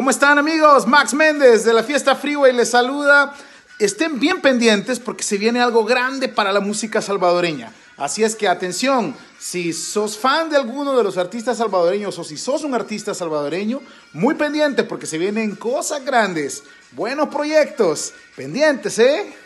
¿Cómo están amigos? Max Méndez de la fiesta Freeway les saluda. Estén bien pendientes porque se viene algo grande para la música salvadoreña. Así es que atención, si sos fan de alguno de los artistas salvadoreños o si sos un artista salvadoreño, muy pendiente porque se vienen cosas grandes, buenos proyectos. Pendientes, ¿eh?